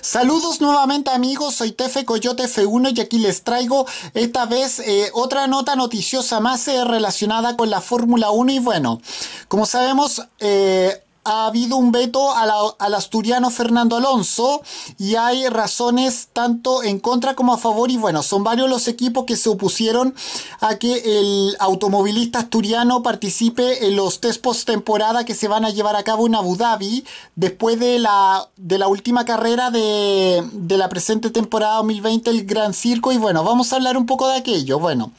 Saludos nuevamente amigos, soy Tefe Coyote F1 y aquí les traigo esta vez eh, otra nota noticiosa más eh, relacionada con la Fórmula 1 y bueno, como sabemos... Eh, ha habido un veto al asturiano Fernando Alonso y hay razones tanto en contra como a favor y bueno, son varios los equipos que se opusieron a que el automovilista asturiano participe en los test temporada que se van a llevar a cabo en Abu Dhabi después de la, de la última carrera de, de la presente temporada 2020, el Gran Circo y bueno, vamos a hablar un poco de aquello. Bueno,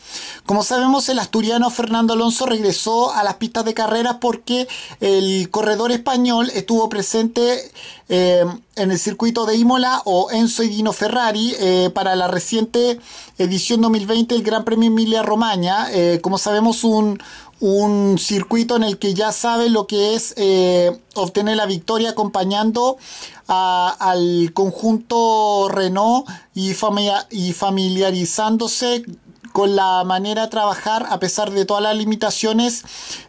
como sabemos el asturiano Fernando Alonso regresó a las pistas de carreras porque el corredor español estuvo presente eh, en el circuito de Imola o Enzo y Dino Ferrari eh, para la reciente edición 2020 del Gran Premio Emilia Romagna. Eh, como sabemos, un, circuito en el que ya sabe lo que es obtener la victoria acompañando al conjunto Renault y, familia, y familiarizándose con la manera de trabajar a pesar de todas las limitaciones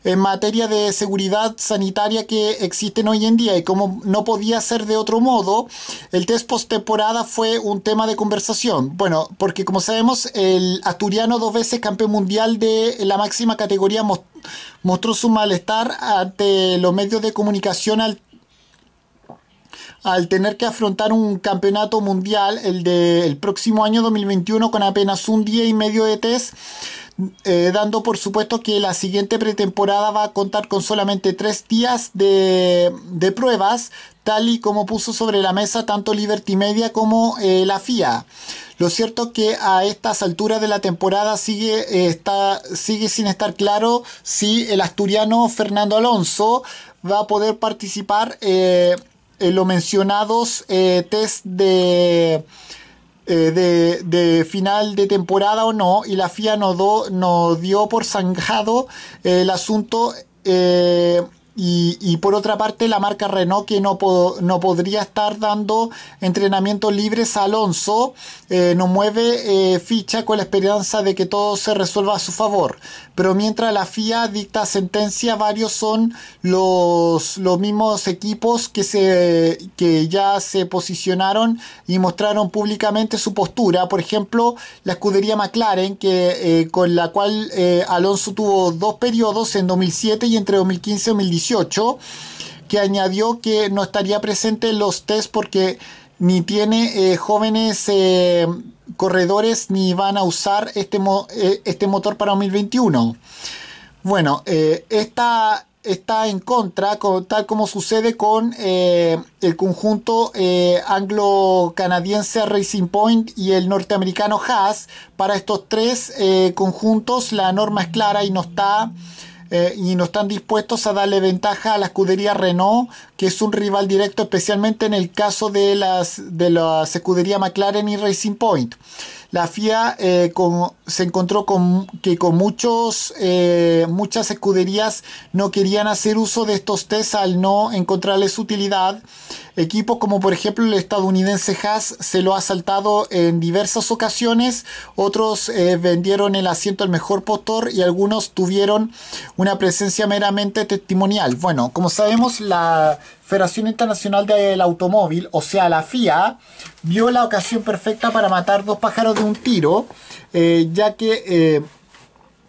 en materia de seguridad sanitaria que existen hoy en día y como no podía ser de otro modo, el test post postemporada fue un tema de conversación. Bueno, porque como sabemos, el asturiano dos veces campeón mundial de la máxima categoría mostró su malestar ante los medios de comunicación al al tener que afrontar un campeonato mundial, el del el próximo año 2021, con apenas un día y medio de test, eh, dando por supuesto que la siguiente pretemporada va a contar con solamente tres días de, pruebas, tal y como puso sobre la mesa tanto Liberty Media como eh, la FIA. Lo cierto es que a estas alturas de la temporada sigue, eh, está, sigue sin estar claro si el asturiano Fernando Alonso va a poder participar eh, lo mencionados eh, test eh, de, de, final de temporada o no, y la FIA nos, nos dio por zanjado el asunto y, por otra parte, la marca Renault que no, no podría estar dando entrenamientos libres a Alonso, eh, no mueve eh, ficha con la esperanza de que todo se resuelva a su favor. Pero mientras la FIA dicta sentencia, varios son los, los mismos equipos que, se, que ya se posicionaron y mostraron públicamente su postura. Por ejemplo, la escudería McLaren, que, eh, con la cual eh, Alonso tuvo dos periodos en 2007 y entre 2015 y 2018 que añadió que no estaría presente en los test porque ni tiene eh, jóvenes eh, corredores ni van a usar este, eh, este motor para 2021. Bueno, esta, está en contra, tal como sucede con el conjunto anglo-canadiense Racing Point y el norteamericano Haas. Para estos tres conjuntos la norma es clara y no está eh, y no están dispuestos a darle ventaja a la escudería Renault, que es un rival directo, especialmente en el caso de las, de la escudería McLaren y Racing Point la FIA eh, se encontró con, que con muchos, eh, muchas escuderías no querían hacer uso de estos tests al no encontrarles utilidad. Equipos como por ejemplo el estadounidense Haas se lo ha saltado en diversas ocasiones, otros eh, vendieron el asiento al mejor postor y algunos tuvieron una presencia meramente testimonial. Bueno, como sabemos la Federación Internacional del Automóvil, o sea, la FIA, vio la ocasión perfecta para matar dos pájaros de un tiro, eh, ya que... Eh,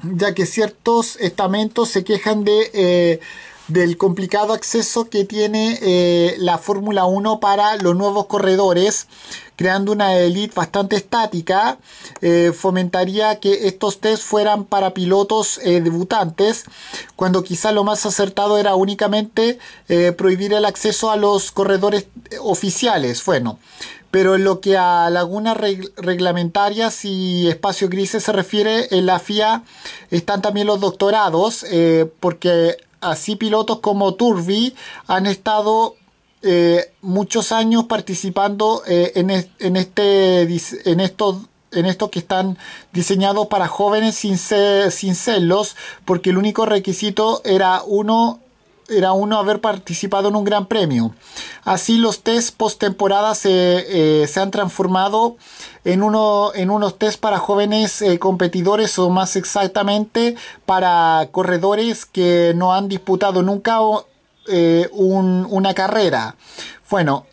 ya que ciertos estamentos se quejan de eh, del complicado acceso que tiene eh, la Fórmula 1 para los nuevos corredores, creando una elite bastante estática, eh, fomentaría que estos test fueran para pilotos eh, debutantes, cuando quizá lo más acertado era únicamente prohibir el acceso a los corredores oficiales. Bueno, pero en lo que a lagunas reglamentarias y espacios grises se refiere, en la FIA están también los doctorados, porque Así pilotos como Turbi han estado eh, muchos años participando eh, en, este, en estos en estos que están diseñados para jóvenes sin, sin celos, porque el único requisito era uno era uno haber participado en un gran premio. Así los test postemporada se, eh, se han transformado en, uno, en unos test para jóvenes eh, competidores o más exactamente para corredores que no han disputado nunca eh, una carrera. Bueno,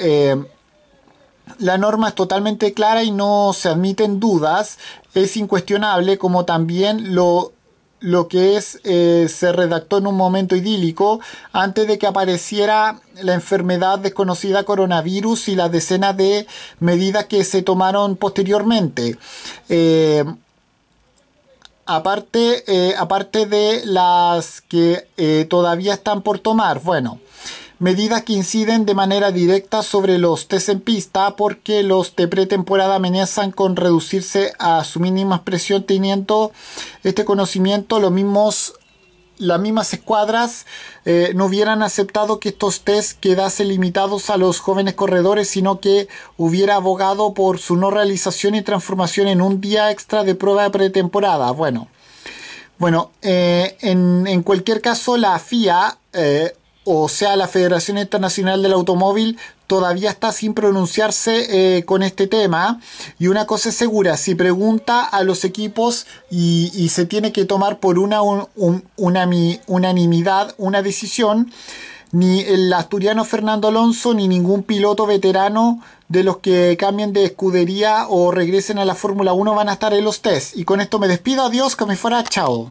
la norma es totalmente clara y no se admiten dudas. Es incuestionable como también lo lo que es eh, se redactó en un momento idílico antes de que apareciera la enfermedad desconocida coronavirus y las decenas de medidas que se tomaron posteriormente. Eh, aparte, eh, aparte de las que todavía están por tomar, bueno. Medidas que inciden de manera directa sobre los test en pista porque los de pretemporada amenazan con reducirse a su mínima presión teniendo este conocimiento los mismos las mismas escuadras eh, no hubieran aceptado que estos test quedasen limitados a los jóvenes corredores, sino que hubiera abogado por su no realización y transformación en un día extra de prueba de pretemporada. Bueno, bueno eh, en, cualquier caso, la FIA eh, o sea la Federación Internacional del Automóvil todavía está sin pronunciarse eh, con este tema. Y una cosa es segura, si pregunta a los equipos y, se tiene que tomar por una una, unanimidad una decisión, ni el asturiano Fernando Alonso ni ningún piloto veterano de los que cambien de escudería o regresen a la Fórmula 1 van a estar en los test. Y con esto me despido, adiós, que me fuera, chao.